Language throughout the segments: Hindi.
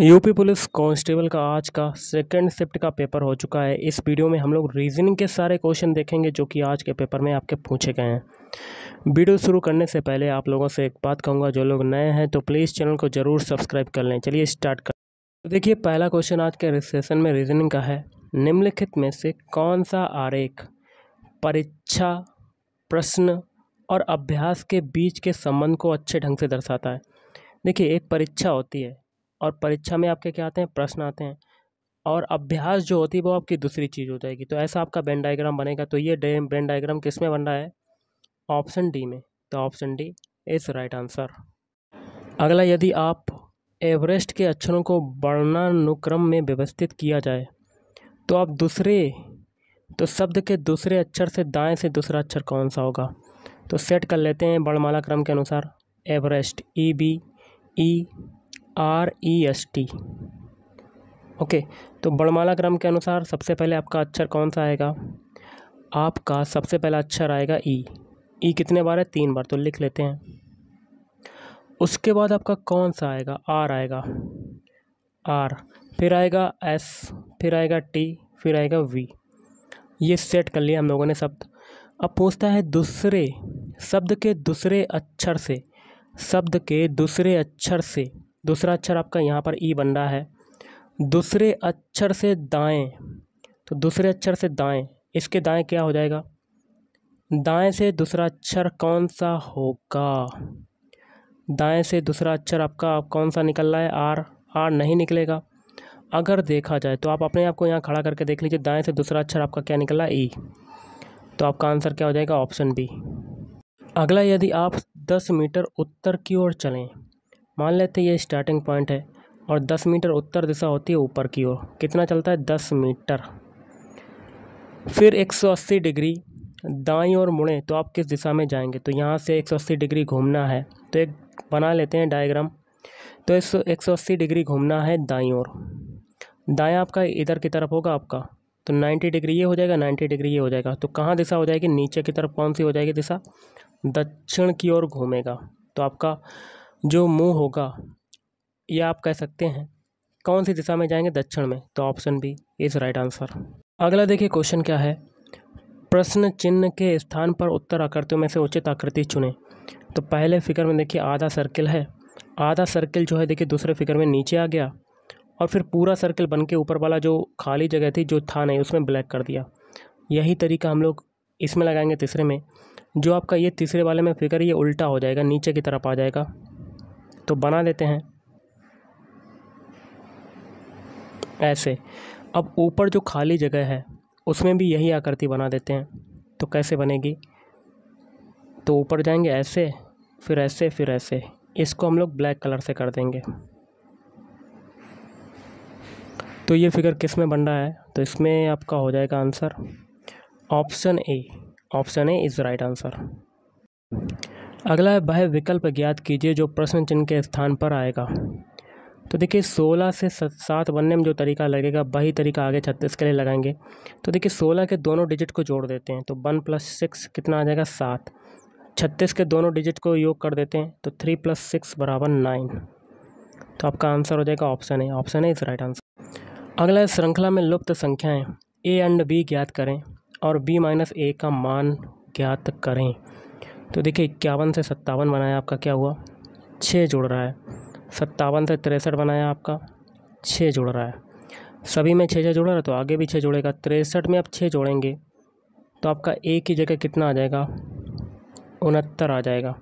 यूपी पुलिस कांस्टेबल का आज का सेकंड शिफ्ट का पेपर हो चुका है इस वीडियो में हम लोग रीजनिंग के सारे क्वेश्चन देखेंगे जो कि आज के पेपर में आपके पूछे गए हैं वीडियो शुरू करने से पहले आप लोगों से एक बात कहूँगा जो लोग नए हैं तो प्लीज़ चैनल को ज़रूर सब्सक्राइब कर लें चलिए स्टार्ट कर तो देखिए पहला क्वेश्चन आज के सेशन में रीजनिंग का है निम्नलिखित में से कौन सा आरेख परीक्षा प्रश्न और अभ्यास के बीच के संबंध को अच्छे ढंग से दर्शाता है देखिए एक परीक्षा होती है और परीक्षा में आपके क्या आते हैं प्रश्न आते हैं और अभ्यास जो होती है वो आपकी दूसरी चीज़ हो जाएगी तो ऐसा आपका बेन डायग्राम बनेगा तो ये बेन डायग्राम किस में बन रहा है ऑप्शन डी में तो option D is right answer अगला यदि आप एवरेस्ट के अक्षरों को वर्णानुक्रम में व्यवस्थित किया जाए तो आप दूसरे तो शब्द के दूसरे अक्षर से दाएं से दूसरा अक्षर कौन सा होगा तो सेट कर लेते हैं वर्णमाला क्रम के अनुसार Everest E B E R E S T okay तो बड़माला क्रम के अनुसार सबसे पहले आपका अक्षर कौन सा आएगा आपका सबसे पहला अक्षर आएगा ई e। ई e कितने बार है तीन बार तो लिख लेते हैं उसके बाद आपका कौन सा आएगा आर आएगा आर फिर आएगा एस फिर आएगा टी फिर आएगा वी ये सेट कर लिया हम लोगों ने शब्द अब पूछता है दूसरे शब्द के दूसरे अक्षर से शब्द के दूसरे अक्षर से दूसरा अक्षर आपका यहाँ पर ई बन रहा है दूसरे अक्षर से दाएं तो दूसरे अक्षर से दाएं इसके दाएं क्या हो जाएगा दाएं से दूसरा अक्षर कौन सा होगा दाएं से दूसरा अक्षर आपका कौन सा निकल रहा है आर आर नहीं निकलेगा अगर देखा जाए तो आप अपने आप को यहाँ खड़ा करके देख लीजिए दाएं से दूसरा अक्षर आपका क्या निकल रहा है ई तो आपका आंसर क्या हो जाएगा ऑप्शन बी अगला यदि आप दस मीटर उत्तर की ओर चलें मान लेते हैं ये स्टार्टिंग पॉइंट है और दस मीटर उत्तर दिशा होती है ऊपर की ओर कितना चलता है दस मीटर फिर एक सौ अस्सी डिग्री दाई और मुड़े तो आप किस दिशा में जाएंगे तो यहाँ से एक सौ अस्सी डिग्री घूमना है तो एक बना लेते हैं डायग्राम तो इस एक सौ अस्सी डिग्री घूमना है दाई और दाएँ आपका इधर की तरफ होगा आपका तो नाइन्टी डिग्री ये हो जाएगा नाइन्टी डिग्री ये हो जाएगा तो कहाँ दिशा हो जाएगी नीचे की तरफ कौन सी हो जाएगी दिशा दक्षिण की ओर घूमेगा तो आपका जो मुँह होगा यह आप कह सकते हैं कौन सी दिशा में जाएंगे दक्षिण में तो option B is right answer अगला देखिए क्वेश्चन क्या है प्रश्न चिन्ह के स्थान पर उत्तर आकृतियों में से उचित आकृति चुनें तो पहले फिगर में देखिए आधा सर्किल है आधा सर्किल जो है देखिए दूसरे फिगर में नीचे आ गया और फिर पूरा सर्किल बन के ऊपर वाला जो खाली जगह थी जो था नहीं उसमें ब्लैक कर दिया यही तरीका हम लोग इसमें लगाएंगे तीसरे में जो आपका ये तीसरे वाले में फिगर ये उल्टा हो जाएगा नीचे की तरफ आ जाएगा तो बना लेते हैं ऐसे अब ऊपर जो खाली जगह है उसमें भी यही आकृति बना देते हैं तो कैसे बनेगी तो ऊपर जाएंगे ऐसे फिर ऐसे फिर ऐसे इसको हम लोग ब्लैक कलर से कर देंगे तो ये फिगर किस में बन रहा है तो इसमें आपका हो जाएगा answer option A option A is right answer अगला है वह विकल्प ज्ञात कीजिए जो प्रश्न चिन्ह के स्थान पर आएगा तो देखिए सोलह से सात बनने में जो तरीका लगेगा वही तरीका आगे छत्तीस के लिए लगाएंगे तो देखिए सोलह के दोनों डिजिट को जोड़ देते हैं तो वन प्लस सिक्स कितना आ जाएगा सात छत्तीस के दोनों डिजिट को योग कर देते हैं तो थ्री प्लस सिक्स बराबर नाइन तो आपका आंसर हो जाएगा ऑप्शन है ऑप्शन है इस राइट आंसर अगला है श्रृंखला में लुप्त संख्याएँ ए एंड बी ज्ञात करें और बी माइनस ए का मान ज्ञात करें तो देखिए इक्यावन से सत्तावन बनाया आपका क्या हुआ छः जुड़ रहा है सत्तावन से तिरसठ बनाया आपका छः जुड़ रहा है सभी में छः छः जुड़ा रहा है तो आगे भी छः जुड़ेगा तिरसठ में आप छः जोड़ेंगे तो आपका एक की जगह कितना आ जाएगा उनहत्तर आ जाएगा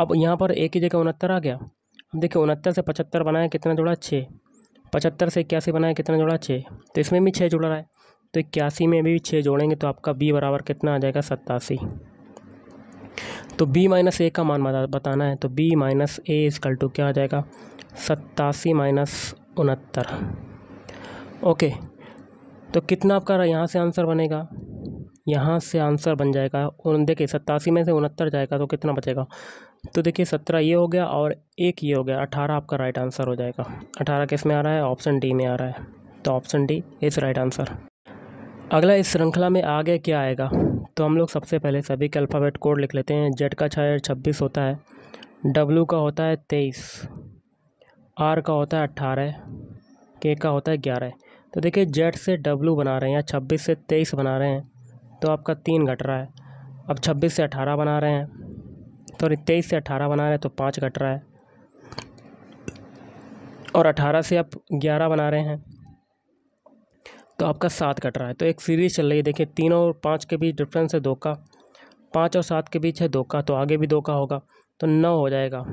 अब यहाँ पर एक की जगह उनहत्तर आ गया अब देखिए उनहत्तर से पचहत्तर बनाया कितना जुड़ा छः पचहत्तर से इक्यासी बनाया कितना जुड़ा छः तो इसमें भी छः जुड़ रहा है तो इक्यासी में भी छः जोड़ेंगे तो आपका बी बराबर कितना आ जाएगा सत्तासी तो b माइनस ए का मान बताना है तो b minus A is equal to क्या आ जाएगा सत्तासी माइनस उनहत्तर ओके तो कितना आपका यहाँ से आंसर बनेगा यहाँ से आंसर बन जाएगा और देखिए सत्तासी में से उनहत्तर जाएगा तो कितना बचेगा तो देखिए सत्रह ये हो गया और एक ये हो गया अठारह आपका राइट आंसर हो जाएगा अठारह किस में आ रहा है ऑप्शन डी में आ रहा है तो option D is right answer अगला इस श्रृंखला में आगे क्या आएगा तो हम लोग सबसे पहले सभी के अल्फ़ाबेट कोड लिख लेते हैं जेड का छाया छब्बीस होता है डब्लू का होता है तेईस आर का होता है अट्ठारह के का होता है ग्यारह तो देखिए जेड से डब्लू बना रहे हैं या छब्बीस से तेईस बना रहे हैं तो आपका तीन घट रहा है अब छब्बीस से अठारह बना रहे हैं सॉरी तेईस से अठारह बना रहे हैं तो पाँच घट रहा है और अठारह से आप ग्यारह बना रहे हैं तो आपका सात कट रहा है तो एक सीरीज़ चल रही है देखिए तीनों और पाँच के बीच डिफरेंस है दो का पाँच और सात के बीच है दो का तो आगे भी दो का होगा तो नौ हो जाएगा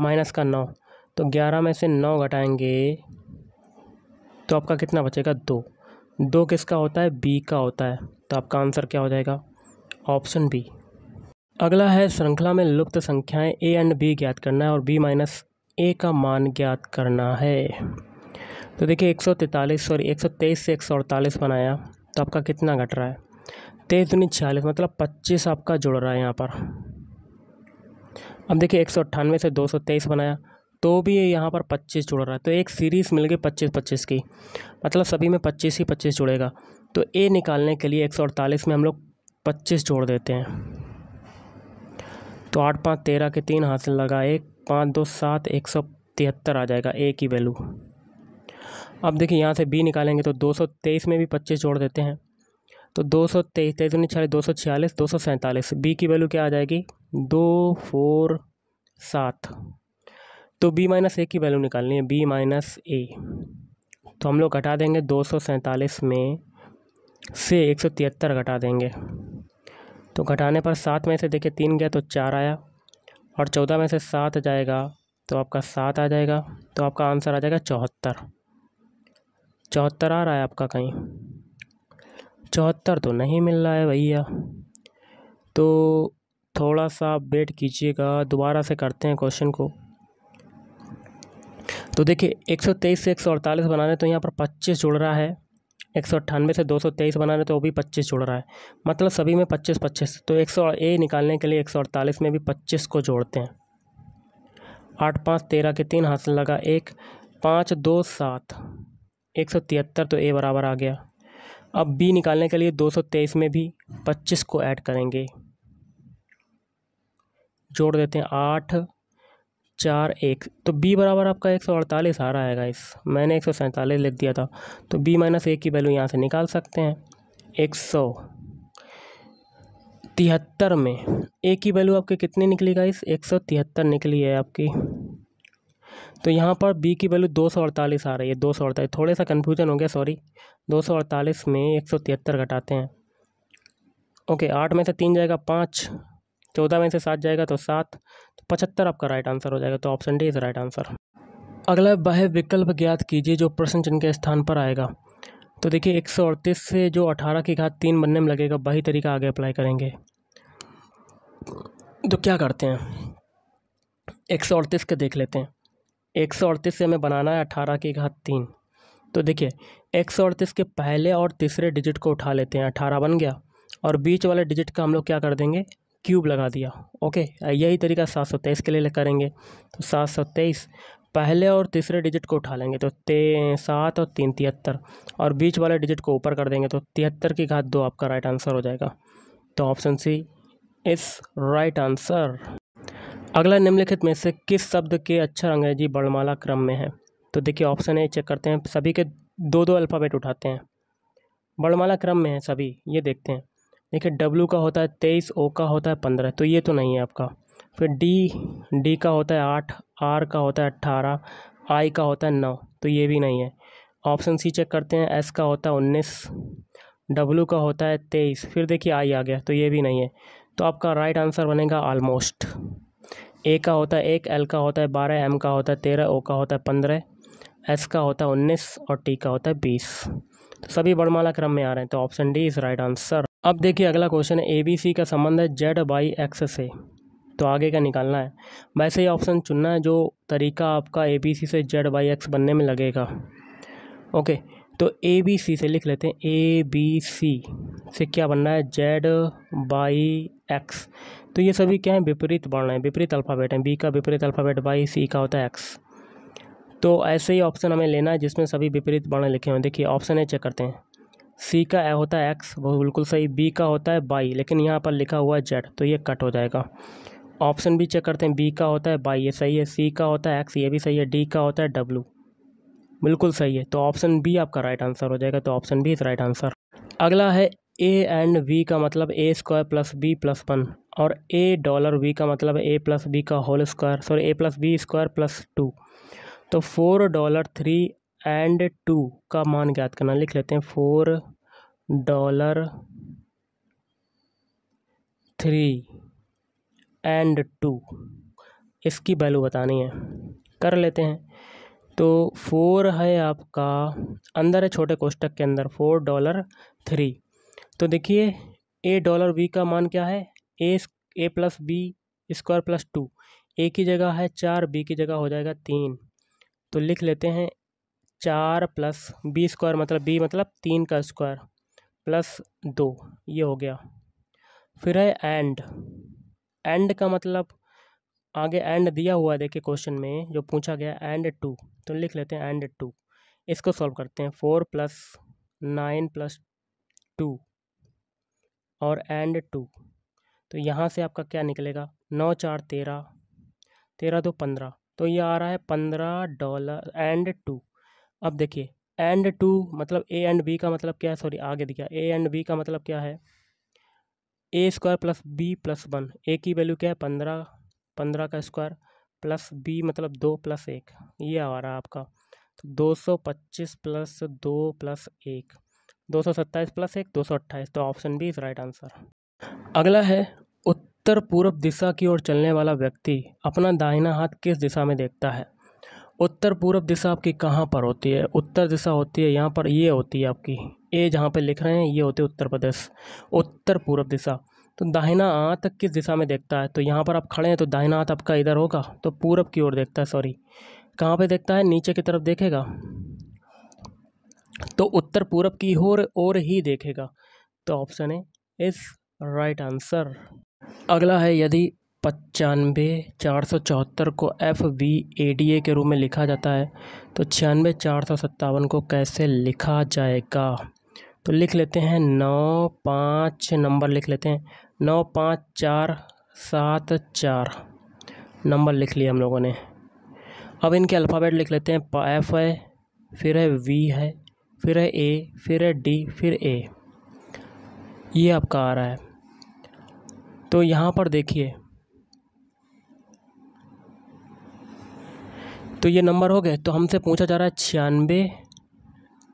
माइनस का नौ तो ग्यारह में से नौ घटाएंगे तो आपका कितना बचेगा दो दो किसका होता है बी का होता है तो आपका आंसर क्या हो जाएगा ऑप्शन बी अगला है श्रृंखला में लुप्त संख्याएं ए एंड बी ज्ञात करना है और बी माइनस ए का मान ज्ञात करना है तो देखिए एक सौ तैंतालीस सॉरी एक सौ तेईस से एक सौ अड़तालीस बनाया तो आपका कितना घट रहा है तेईस दूनी छियालीस मतलब पच्चीस आपका जुड़ रहा है यहाँ पर अब देखिए एक सौ अट्ठानवे से दो सौ तेईस बनाया तो भी यहाँ पर पच्चीस जुड़ रहा है तो एक सीरीज़ मिल गई पच्चीस पच्चीस की मतलब सभी में पच्चीस ही पच्चीस जुड़ेगा तो ए निकालने के लिए एक सौ अड़तालीस में हम लोग पच्चीस जोड़ देते हैं तो आठ पाँच तेरह के तीन हासिल लगा एक पाँच दो सात एक सौ तिहत्तर आ जाएगा ए की वैल्यू अब देखिए यहाँ से बी निकालेंगे तो दो में भी पच्चीस जोड़ देते हैं तो दो सौ तेईस तेईस उन्नीस छियालीस दो सौ छियालीस दो सौ सैंतालीस बी की वैल्यू क्या आ जाएगी दो फोर सात तो बी माइनस ए की वैल्यू निकालनी है बी माइनस ए तो हम लोग घटा देंगे दो सौ सैंतालीस में से एक सौ तिहत्तर घटा देंगे तो घटाने पर सात में से देखिए तीन गया तो चार आया और चौदह में से सात जाएगा तो आपका सात आ जाएगा तो आपका आंसर आ जाएगा चौहत्तर चौहत्तर आ रहा है आपका कहीं चौहत्तर तो नहीं मिल रहा है भैया तो थोड़ा सा आप वेट कीजिएगा दोबारा से करते हैं क्वेश्चन को तो देखिए 123 से 148 बनाने तो यहाँ पर 25 जुड़ रहा है एक सौ अट्ठानवे से दो सौ तेईस बनाने तो वो भी पच्चीस जुड़ रहा है मतलब सभी में पच्चीस पच्चीस तो एक सौ ए निकालने के लिए एक सौ अड़तालीस में भी पच्चीस को जोड़ते हैं आठ पाँच तेरह के तीन हासिल लगा एक पाँच दो सात एक सौ तिहत्तर तो ए बराबर आ गया अब बी निकालने के लिए दो सौ तेईस में भी पच्चीस को ऐड करेंगे जोड़ देते हैं आठ चार एक तो बी बराबर आपका एक सौ अड़तालीस आ रहा है गाइस मैंने एक सौ सैंतालीस लिख दिया था तो बी माइनस एक की वैल्यू यहाँ से निकाल सकते हैं एक सौ तिहत्तर में ए की वैल्यू आपकी कितनी निकली गाइस एक सौ तिहत्तर निकली है आपकी तो यहाँ पर बी की वैल्यू दो सौ अड़तालीस आ रही है दो सौ अड़तालीस थोड़ा सा कन्फ्यूजन हो गया सॉरी दो सौ अड़तालीस में एक सौ तिहत्तर घटाते हैं ओके आठ में से तीन जाएगा पाँच चौदह में से सात जाएगा तो सात तो पचहत्तर आपका राइट आंसर हो जाएगा तो option D is right answer अगला वह विकल्प ज्ञात कीजिए जो प्रश्न चिन्ह के स्थान पर आएगा तो देखिए एक सौ अड़तीस से जो अठारह की घात तीन बनने में लगेगा वही तरीका आगे अप्लाई करेंगे तो क्या करते हैं एक सौ अड़तीस के देख लेते हैं एक सौ अड़तीस से हमें बनाना है अठारह की घात तीन तो देखिए एक सौ अड़तीस के पहले और तीसरे डिजिट को उठा लेते हैं अठारह बन गया और बीच वाले डिजिट का हम लोग क्या कर देंगे क्यूब लगा दिया ओके यही तरीका सात सौ तेईस के लिए करेंगे तो सात सौ तेईस पहले और तीसरे डिजिट को उठा लेंगे तो ते सात और तीन तिहत्तर और बीच वाले डिजिट को ऊपर कर देंगे तो तिहत्तर की घात दो आपका राइट आंसर हो जाएगा तो option C is right answer अगला निम्नलिखित में से किस शब्द के अक्षर अंग्रेजी वर्णमाला क्रम में है तो देखिए ऑप्शन ए चेक करते हैं सभी के दो दो अल्फ़ाबेट उठाते हैं वर्णमाला क्रम में है सभी ये देखते हैं देखिए डब्लू का होता है तेईस ओ का होता है पंद्रह तो ये तो नहीं है आपका फिर डी डी का होता है आठ आर का होता है अट्ठारह आई का होता है नौ तो ये भी नहीं है ऑप्शन सी चेक करते हैं एस का होता है उन्नीस डब्लू का होता है तेईस फिर देखिए आई आ गया तो ये भी नहीं है तो आपका राइट आंसर बनेगा ऑलमोस्ट ए का होता है एक एल का होता है बारह एम का होता है तेरह ओ का होता है पंद्रह एस का होता है उन्नीस और टी का होता है बीस तो सभी बड़माला क्रम में आ रहे हैं तो option D is right answer अब देखिए अगला क्वेश्चन है ए बी सी का संबंध है जेड बाई एक्स से तो आगे का निकालना है वैसे ही ऑप्शन चुनना है जो तरीका आपका ए बी सी से जेड बाई एक्स बनने में लगेगा ओके तो ए बी सी से लिख लेते हैं ए बी सी से क्या बनना है जेड बाई एक्स तो ये सभी क्या है विपरीत वर्ण है विपरीत अल्फ़ाबेट हैं बी का विपरीत अल्फ़ाबेट बाई सी का होता है एक्स तो ऐसे ही ऑप्शन हमें लेना है जिसमें सभी विपरीत वर्ण लिखे हुए देखिए ऑप्शन ए चेक करते हैं सी का ए होता है एक्स वो बिल्कुल सही बी का होता है बाई लेकिन यहाँ पर लिखा हुआ है जेड तो ये कट हो जाएगा ऑप्शन भी चेक करते हैं बी का होता है बाई ये सही है सी का होता है एक्स ये भी सही है डी का होता है डब्लू बिल्कुल सही है तो ऑप्शन बी आपका राइट आंसर हो जाएगा तो option B is right answer अगला है ए एंड वी का मतलब A square plus B plus one और ए डॉलर वी का मतलब ए प्लस बी का whole square sorry A plus B square plus two तो four dollar three and two का मान ज्ञात करना लिख लेते हैं four dollar three and two इसकी वैल्यू बतानी है कर लेते हैं तो फोर है आपका अंदर है छोटे कोष्टक के अंदर फोर डॉलर थ्री तो देखिए ए डॉलर बी का मान क्या है A A plus B square plus two A की जगह है चार बी की जगह हो जाएगा तीन तो लिख लेते हैं चार प्लस बी स्क्वायर मतलब बी मतलब तीन का स्क्वायर प्लस दो ये हो गया फिर है एंड एंड का मतलब आगे एंड दिया हुआ है देखिए क्वेश्चन में जो पूछा गया एंड टू तो लिख लेते हैं एंड टू इसको सॉल्व करते हैं four plus nine plus two और एंड टू तो यहाँ से आपका क्या निकलेगा नौ चार तेरह तेरह दो पंद्रह तो ये आ रहा है पंद्रह डॉलर एंड टू अब देखिए एंड टू मतलब ए एंड बी का मतलब क्या है सॉरी आगे दिखा ए एंड बी का मतलब क्या है A square plus B plus one A की वैल्यू क्या है पंद्रह पंद्रह का स्क्वायर प्लस बी मतलब दो प्लस एक ये आ रहा है आपका तो दो सौ पच्चीस प्लस दो प्लस एक दो सौ सत्ताईस प्लस एक दो सौ अट्ठाईस तो option B is right answer अगला है उत्तर पूर्व दिशा की ओर चलने वाला व्यक्ति अपना दाहिना हाथ किस दिशा में देखता है उत्तर पूर्व दिशा आपकी कहाँ पर होती है उत्तर दिशा होती है यहाँ पर ये होती है आपकी ए जहाँ पर लिख रहे हैं ये होती है उत्तर प्रदेश उत्तर पूर्व दिशा तो दाहिना हाथ किस दिशा में देखता है तो यहाँ पर आप खड़े हैं तो दाहिना हाथ आपका इधर होगा तो पूर्व की ओर देखता है सॉरी कहाँ पे देखता है नीचे की तरफ देखेगा तो उत्तर पूर्व की ओर और ही देखेगा तो ऑप्शन है इस राइट आंसर अगला है यदि पचानवे चार सौ चौहत्तर को F V A D A के रूप में लिखा जाता है तो छियानवे चार सौ सत्तावन को कैसे लिखा जाएगा तो लिख लेते हैं नौ पाँच नंबर लिख लेते हैं नौ पाँच चार सात चार नंबर लिख लिया हम लोगों ने अब इनके अल्फ़ाबेट लिख लेते हैं एफ है फिर है वी है फिर है ए फिर है डी फिर ए ये आपका आ रहा है तो यहाँ पर देखिए तो ये नंबर हो गए तो हमसे पूछा जा रहा है छियानवे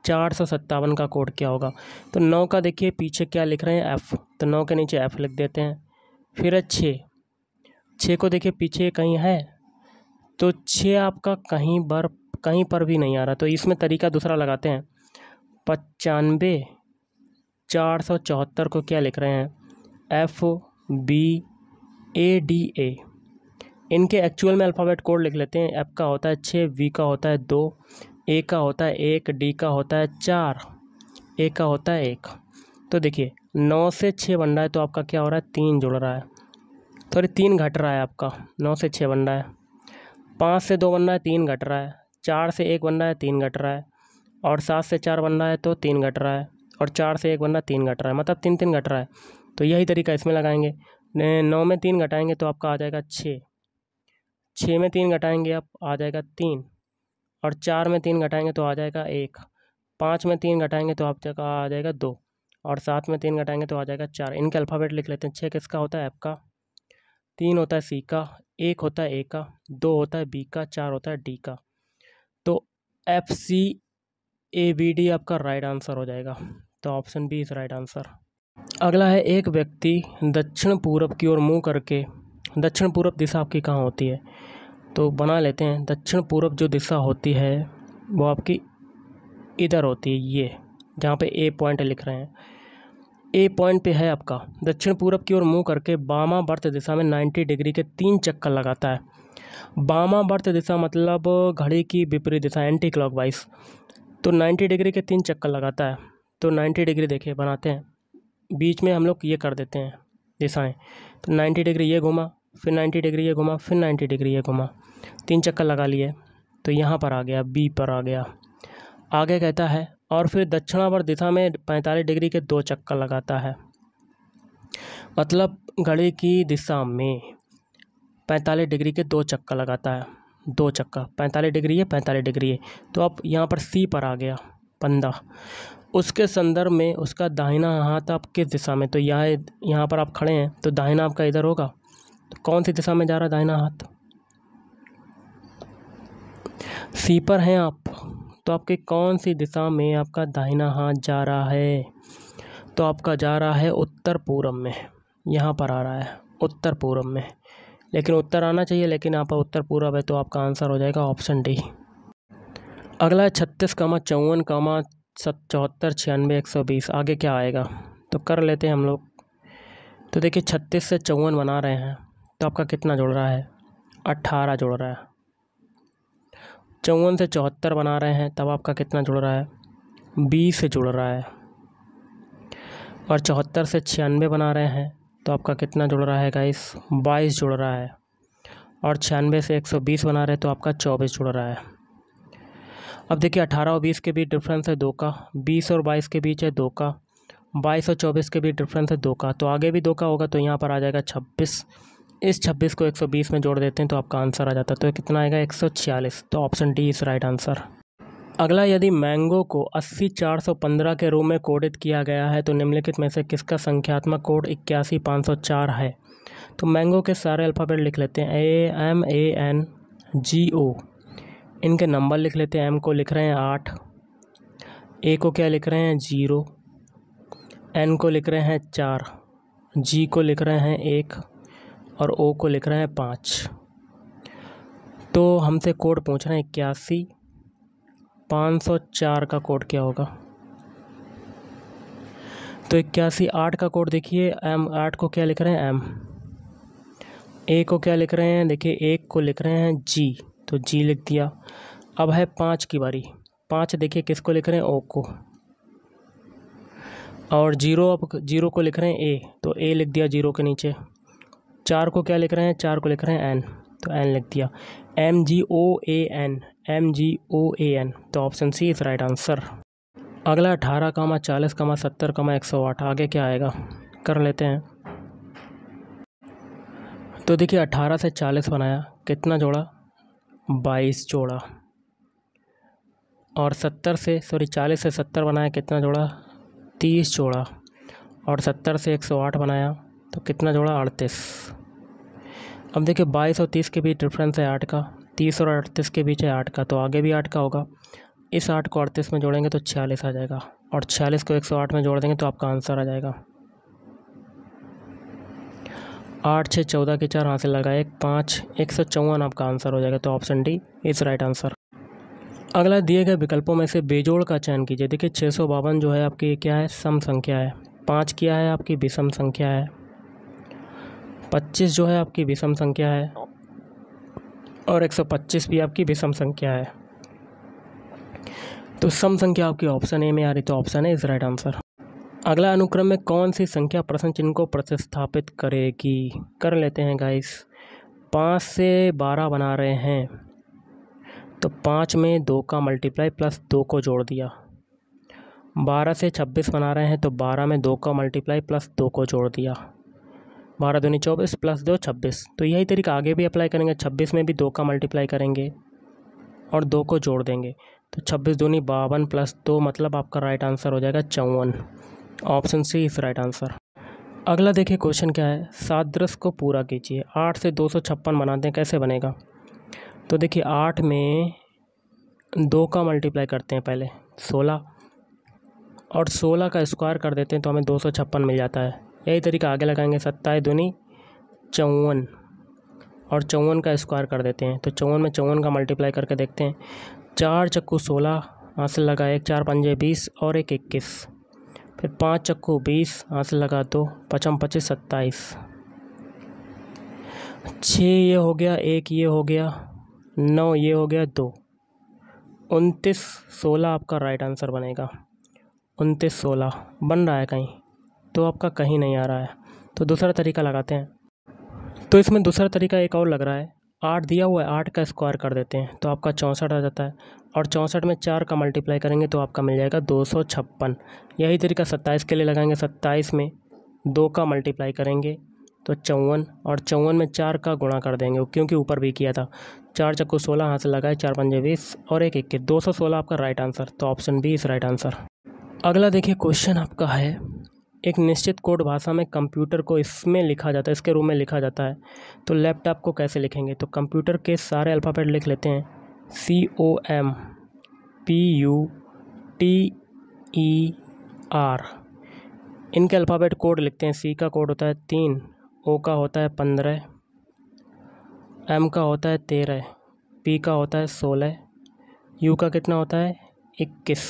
चार सौ सत्तावन का कोड क्या होगा तो नौ का देखिए पीछे क्या लिख रहे हैं एफ़ तो नौ के नीचे एफ़ लिख देते हैं फिर है छः छः को देखिए पीछे कहीं है तो छः आपका कहीं पर कहीं पर भी नहीं आ रहा तो इसमें तरीका दूसरा लगाते हैं पचानवे चार सौ चौहत्तर को क्या लिख रहे हैं F B A D A इनके एक्चुअल में अल्फ़ाबेट कोड लिख लेते हैं एफ का होता है छः वी का होता है दो ए का होता है एक डी का होता है चार ए का होता है एक तो देखिए नौ से छः बन रहा है तो आपका क्या हो रहा है तीन जुड़ रहा है सॉरी तीन घट रहा है आपका नौ से छः बन रहा है पाँच से दो बन रहा है तीन घट रहा है चार से एक बन रहा है तीन घट रहा है और सात से चार बन रहा है तो तीन घट रहा है और चार से एक बन रहा है तीन घट रहा है मतलब तीन तीन घट रहा है तो यही तरीका इसमें लगाएंगे नौ में तीन घटाएंगे तो आपका आ जाएगा छः छः में तीन घटाएंगे आप आ जाएगा तीन और चार में तीन घटाएंगे तो आ जाएगा एक पाँच में तीन घटाएंगे तो आप जगह आ जाएगा दो और सात में तीन घटाएंगे तो आ जाएगा चार इनके अल्फ़ाबेट लिख लेते हैं छः किसका होता है ऐप का तीन होता है सी का एक होता है ए का दो होता है बी का चार होता है डी का तो F C A B D आपका राइट आंसर हो जाएगा तो option B is right answer अगला है एक व्यक्ति दक्षिण पूर्व की ओर मुंह करके दक्षिण पूर्व दिशा आपकी कहाँ होती है तो बना लेते हैं दक्षिण पूर्व जो दिशा होती है वो आपकी इधर होती है ये जहाँ पे ए पॉइंट लिख रहे हैं ए पॉइंट पे है आपका दक्षिण पूर्व की ओर मुंह करके बामा बर्थ दिशा में 90 डिग्री के तीन चक्कर लगाता है बामा बर्थ दिशा मतलब घड़ी की विपरीत दिशा एंटी क्लॉकवाइज तो 90 डिग्री के तीन चक्कर लगाता है तो 90 डिग्री देखिए बनाते हैं बीच में हम लोग ये कर देते हैं दिशाएँ तो नाइन्टी डिग्री ये घुमा फिर नाइन्टी डिग्री ये घुमा फिर नाइन्टी डिग्री ये घुमा तीन चक्कर लगा लिए तो यहाँ पर आ गया बी पर आ गया आगे कहता है और फिर दक्षिणावर दिशा में पैंतालीस डिग्री के दो चक्कर लगाता है मतलब घड़ी की दिशा में पैंतालीस डिग्री के दो चक्कर लगाता है दो चक्का पैंतालीस डिग्री है पैंतालीस डिग्री है तो अब यहाँ पर सी पर आ गया पंद्रह उसके संदर्भ में उसका दाहिना हाथ आप किस दिशा में तो यहाँ यहाँ पर आप खड़े हैं तो दाहिना आपका इधर होगा तो कौन सी दिशा में जा रहा दाहिना हाथ सी पर हैं आप तो आपके कौन सी दिशा में आपका दाहिना हाथ जा रहा है तो आपका जा रहा है उत्तर पूर्व में यहाँ पर आ रहा है उत्तर पूर्व में लेकिन उत्तर आना चाहिए लेकिन आप उत्तर पूर्व है तो आपका आंसर हो जाएगा ऑप्शन डी अगला है छत्तीस कामा चौवन कामा सत चौहत्तर छियानवे एक सौ बीस आगे क्या आएगा तो कर लेते हैं हम लोग तो देखिए छत्तीस से चौवन बना रहे हैं तो आपका कितना जुड़ रहा है अट्ठारह जुड़ रहा है चौवन से चौहत्तर बना रहे हैं तब आपका कितना जुड़ रहा है बीस से जुड़ रहा है और चौहत्तर से छियानवे बना रहे हैं तो आपका कितना जुड़ रहा है गाइस बाईस जुड़ रहा है और छियानवे से एक सौ बीस बना रहे तो आपका चौबीस जुड़ रहा है अब देखिए अठारह और बीस के बीच डिफरेंस है दो का बीस और बाईस के बीच है दो का बाईस और चौबीस के बीच डिफरेंस है दो का तो आगे भी दो का होगा तो यहाँ पर आ जाएगा छब्बीस इस छब्बीस को एक सौ बीस में जोड़ देते हैं तो आपका आंसर आ जाता है तो कितना आएगा एक सौ छियालीस तो option D is right answer अगला यदि मैंगो को अस्सी चार सौ पंद्रह के रूप में कोडित किया गया है तो निम्नलिखित में से किसका संख्यात्मक कोड इक्यासी पाँच सौ चार है तो मैंगो के सारे अल्फ़ाबेट लिख लेते हैं A M A N G ओ इनके नंबर लिख लेते हैं एम को लिख रहे हैं आठ ए को क्या लिख रहे हैं जीरो एन को लिख रहे हैं चार जी को लिख रहे हैं एक और ओ को लिख रहे हैं पाँच तो हमसे कोड पूछ रहे हैं इक्यासी पाँच सौ चार का कोड क्या होगा तो इक्यासी आठ का कोड देखिए एम आठ को क्या लिख रहे हैं एम ए को क्या लिख रहे हैं देखिए एक को लिख रहे हैं जी तो जी लिख दिया अब है पाँच की बारी पाँच देखिए किसको लिख रहे हैं ओ को और जीरो अब जीरो को लिख रहे हैं ए तो ए लिख दिया जीरो के नीचे चार को क्या लिख रहे हैं चार को लिख रहे हैं एन तो एन लिख दिया M G O A N M G O A N तो option C is right answer अगला अठारह कामा चालीस कामा सत्तर कामा एक सौ आठ आगे क्या आएगा कर लेते हैं तो देखिए अठारह से चालीस बनाया कितना जोड़ा बाईस जोड़ा और सत्तर से सॉरी चालीस से सत्तर बनाया कितना जोड़ा तीस जोड़ा और सत्तर से एक सौ आठ बनाया तो कितना जोड़ा अड़तीस अब देखिए बाईस और तीस के बीच डिफरेंस है आठ का तीस और अड़तीस के बीच है आठ का तो आगे भी आठ का होगा इस आठ को अड़तीस में जोड़ेंगे तो छियालीस आ जाएगा और छियालीस को एक सौ आठ में जोड़ देंगे तो आपका आंसर आ जाएगा आठ छः चौदह के चार हासिल लगाए पाँच एक सौ चौवन आपका आंसर हो जाएगा तो option D is right answer अगला दिए गए विकल्पों में से बेजोड़ का चयन कीजिए देखिए छः सौ बावन जो है आपकी क्या है सम संख्या है पाँच क्या है आपकी विषम संख्या है पच्चीस जो है आपकी विषम संख्या है और एक सौ पच्चीस भी आपकी विषम संख्या है तो सम संख्या आपकी ऑप्शन ए में आ रही तो ऑप्शन है इज़ राइट आंसर अगला अनुक्रम में कौन सी संख्या प्रश्न चिन्ह को प्रतिस्थापित करेगी कर लेते हैं गाइस पाँच से बारह बना रहे हैं तो पाँच में दो का मल्टीप्लाई प्लस दो को जोड़ दिया बारह से छब्बीस बना रहे हैं तो बारह में दो का मल्टीप्लाई प्लस दो को जोड़ दिया बारह दूनी चौबीस प्लस दो छब्बीस तो यही तरीका आगे भी अप्लाई करेंगे छब्बीस में भी दो का मल्टीप्लाई करेंगे और दो को जोड़ देंगे तो छब्बीस दूनी बावन प्लस दो मतलब आपका राइट आंसर हो जाएगा चौवन option C is right answer अगला देखिए क्वेश्चन क्या है दृश्य को पूरा कीजिए आठ से दो सौ छप्पन बनाते हैं कैसे बनेगा तो देखिए आठ में दो का मल्टीप्लाई करते हैं पहले सोलह और सोलह का स्क्वायर कर देते हैं तो हमें दो सौ छप्पन मिल जाता है यही तरीका आगे लगाएंगे सत्ताईस दुनी चौवन और चौवन का स्क्वायर कर देते हैं तो चौवन में चौवन का मल्टीप्लाई करके देखते हैं चार चक्कू सोलह हाथ से लगा एक चार पंजे बीस और एक इक्कीस फिर पाँच चक्को बीस यहाँ से लगा दो पचम पच्चीस सत्ताईस छः ये हो गया एक ये हो गया नौ ये हो गया दो उनतीस सोलह आपका राइट आंसर बनेगा उनतीस सोलह बन रहा है कहीं तो आपका कहीं नहीं आ रहा है तो दूसरा तरीका लगाते हैं तो इसमें दूसरा तरीका एक और लग रहा है आठ दिया हुआ है आठ का स्क्वायर कर देते हैं तो आपका चौंसठ आ जाता है और चौंसठ में चार का मल्टीप्लाई करेंगे तो आपका मिल जाएगा दो सौ छप्पन यही तरीका सत्ताईस के लिए लगाएंगे सत्ताईस में दो का मल्टीप्लाई करेंगे तो चौवन और चौवन में चार का गुणा कर देंगे क्योंकि ऊपर भी किया था चार चक्को सोलह हाथ से लगाए चार पंजे बीस और एक इक्कीस दो सौ सोलह आपका राइट आंसर तो option B is right answer अगला देखिए क्वेश्चन आपका है एक निश्चित कोड भाषा में कंप्यूटर को इसमें लिखा जाता है इसके रूप में लिखा जाता है तो लैपटॉप को कैसे लिखेंगे तो कंप्यूटर के सारे अल्फ़ाबेट लिख लेते हैं C O M P U T E R इनके अल्फ़ाबेट कोड लिखते हैं सी का कोड होता है तीन ओ का होता है पंद्रह एम का होता है तेरह पी का होता है सोलह यू का कितना होता है इक्कीस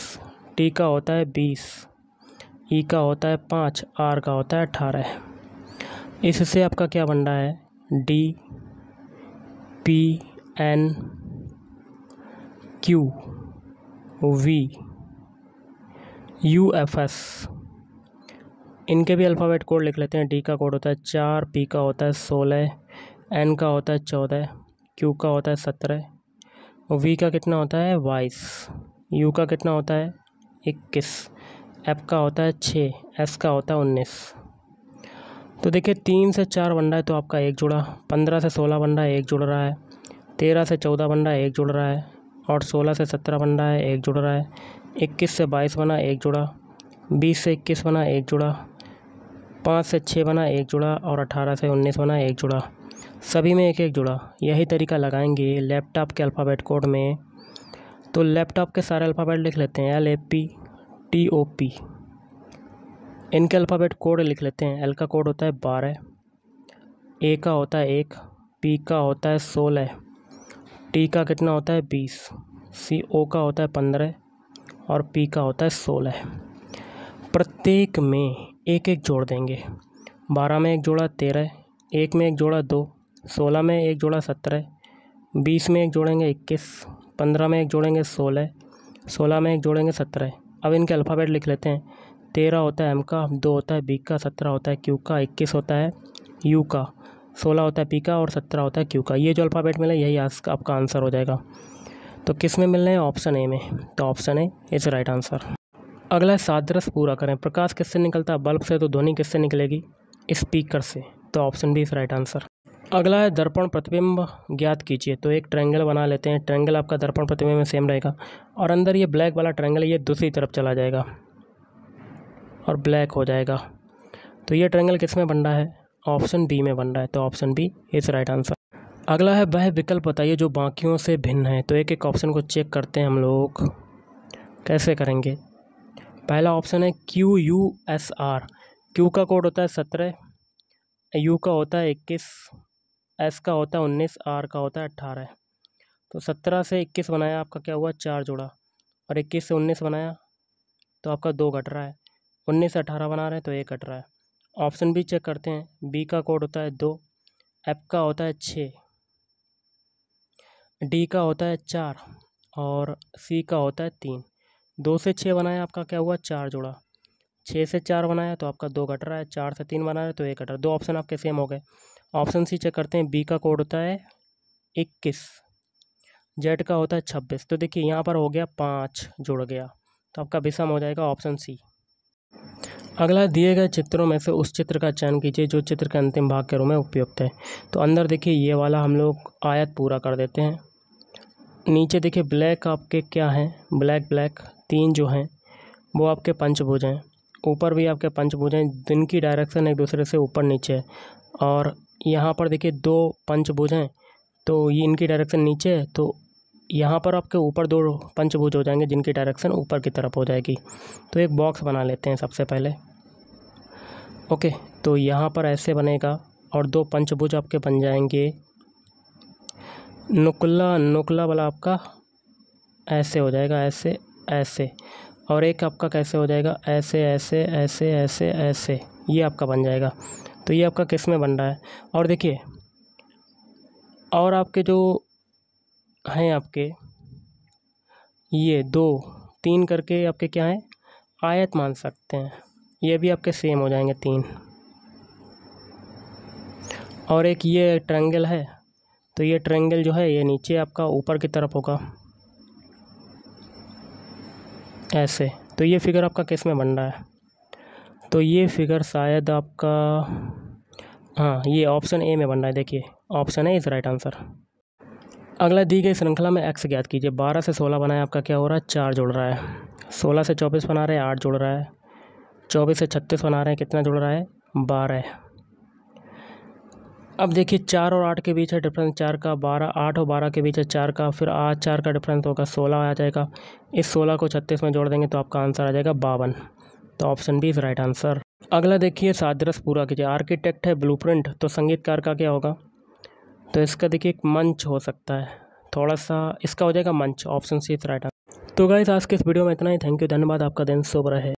टी का होता है बीस ई का होता है पाँच आर का होता है अठारह इससे आपका क्या बन रहा है D P N Q V U F S इनके भी अल्फ़ाबेट कोड लिख लेते हैं डी का कोड होता है चार पी का होता है सोलह एन का होता है चौदह क्यू का होता है सत्रह वी का कितना होता है बाईस यू का कितना होता है इक्कीस एफ का होता है छः एस का होता है उन्नीस तो देखिए तीन से चार बन रहा है तो आपका एक जुड़ा पंद्रह से सोलह बन रहा है एक जुड़ रहा है तेरह से चौदह बन रहा है एक जुड़ रहा है और सोलह से सत्रह बन रहा है एक जुड़ रहा है इक्कीस से बाईस बना एक जुड़ा बीस से इक्कीस बना एक जुड़ा पाँच से छः बना एक जुड़ा और अठारह से उन्नीस बना एक जुड़ा सभी में एक एक जुड़ा यही तरीका लगाएंगे लैपटॉप के अल्फ़ाबेट कोड में तो लैपटॉप के सारे अल्फ़ाबेट लिख लेते हैं L A P T O P इनके अल्फ़ाबेट कोड लिख लेते हैं एल का कोड होता है बारह ए का होता है एक पी का होता है सोलह टी का कितना होता है बीस सी ओ का होता है पंद्रह और पी का होता है सोलह प्रत्येक में एक एक जोड़ देंगे बारह में एक जोड़ा तेरह एक में एक जोड़ा दो सोलह में एक जोड़ा सत्रह बीस में एक जोड़ेंगे इक्कीस पंद्रह में एक जोड़ेंगे सोलह सोलह में एक जोड़ेंगे सत्रह अब इनके अल्फ़ाबेट लिख लेते हैं तेरह होता है एम का दो होता है बी का सत्रह होता है क्यू का इक्कीस होता है यू का सोलह होता है पी का और सत्रह होता है क्यू का ये जो अल्फ़ाबेट मिला यही आपका आंसर हो जाएगा तो किस में मिल रहे हैं ऑप्शन ए में तो option A is right answer अगला है पूरा करें प्रकाश किससे निकलता है बल्ब से तो ध्वनि किससे निकलेगी स्पीकर से तो option B is right answer अगला है दर्पण प्रतिबिंब ज्ञात कीजिए तो एक ट्रायंगल बना लेते हैं ट्रायंगल आपका दर्पण प्रतिबिंब में सेम रहेगा और अंदर ये ब्लैक वाला ट्रायंगल ये दूसरी तरफ चला जाएगा और ब्लैक हो जाएगा तो ये ट्रायंगल किस में बन रहा है ऑप्शन बी में बन रहा है तो option B is right answer अगला है वह विकल्प बताइए जो बाकियों से भिन्न है तो एक एक ऑप्शन को चेक करते हैं हम लोग कैसे करेंगे पहला ऑप्शन है Q U S R Q का कोड होता है सत्रह यू का होता है इक्कीस एस का होता है उन्नीस आर का होता है अट्ठारह तो सत्रह से इक्कीस बनाया आपका क्या हुआ चार जोड़ा और इक्कीस से उन्नीस बनाया तो आपका दो घट रहा है उन्नीस से अठारह बना रहे हैं तो एक घट रहा है ऑप्शन भी चेक करते हैं बी का कोड होता है दो एफ का होता है छः डी का होता है चार और सी का होता है तीन दो से छः बनाया आपका क्या हुआ चार जोड़ा छः से चार बनाया तो आपका दो घट रहा है चार से तीन बनाया तो एक घट रहा है दो ऑप्शन आपके सेम हो गए ऑप्शन सी चेक करते हैं बी का कोड होता है इक्कीस जेड का होता है छब्बीस तो देखिए यहाँ पर हो गया पाँच जुड़ गया तो आपका विषम हो जाएगा ऑप्शन सी अगला दिए गए चित्रों में से उस चित्र का चयन कीजिए जो चित्र के अंतिम भाग के रूप में उपयुक्त है तो अंदर देखिए ये वाला हम लोग आयत पूरा कर देते हैं नीचे देखिए ब्लैक आपके क्या हैं ब्लैक ब्लैक तीन जो हैं वो आपके पंचभुज हैं ऊपर भी आपके पंचभुज हैं जिनकी डायरेक्शन एक दूसरे से ऊपर नीचे है और यहाँ पर देखिए दो पंचभुज हैं तो ये इनकी डायरेक्शन नीचे है तो यहाँ पर आपके ऊपर दो पंचभुज हो जाएंगे जिनकी डायरेक्शन ऊपर की तरफ हो जाएगी तो एक बॉक्स बना लेते हैं सबसे पहले ओके तो यहाँ पर ऐसे बनेगा और दो पंचभुज आपके बन जाएंगे नुकला नुकला वाला आपका ऐसे हो जाएगा ऐसे ऐसे और एक आपका कैसे हो जाएगा ऐसे ऐसे ऐसे ऐसे ऐसे ये आपका बन जाएगा तो ये आपका किस में बन रहा है और देखिए और आपके जो हैं आपके ये दो तीन करके आपके क्या हैं आयत मान सकते हैं ये भी आपके सेम हो जाएंगे तीन और एक ये ट्रेंगल है तो ये ट्रेंगल जो है ये नीचे आपका ऊपर की तरफ होगा ऐसे तो ये फिगर आपका किस में बन रहा है तो ये फिगर शायद आपका हाँ ये ऑप्शन ए में बन रहा है देखिए option A is right answer अगला दी गई श्रृंखला में एक्स ज्ञात कीजिए बारह से सोलह बनाए आपका क्या हो रहा है चार जुड़ रहा है सोलह से चौबीस बना रहे हैं आठ जुड़ रहा है चौबीस से छत्तीस बना रहे हैं कितना जुड़ रहा है बारह अब देखिए चार और आठ के बीच है डिफरेंस चार का बारह आठ और बारह के बीच है चार का फिर आज चार का डिफरेंस होगा सोलह आ जाएगा इस सोलह को छत्तीस में जोड़ देंगे तो आपका आंसर आ जाएगा बावन तो option B is right answer अगला देखिए सादरस पूरा कीजिए आर्किटेक्ट है ब्लू तो संगीतकार का क्या होगा तो इसका देखिए एक मंच हो सकता है थोड़ा सा इसका हो जाएगा मंच option C is right answer तो गाइज आज के इस वीडियो में इतना ही थैंक यू धन्यवाद आपका दिन शुभ रहे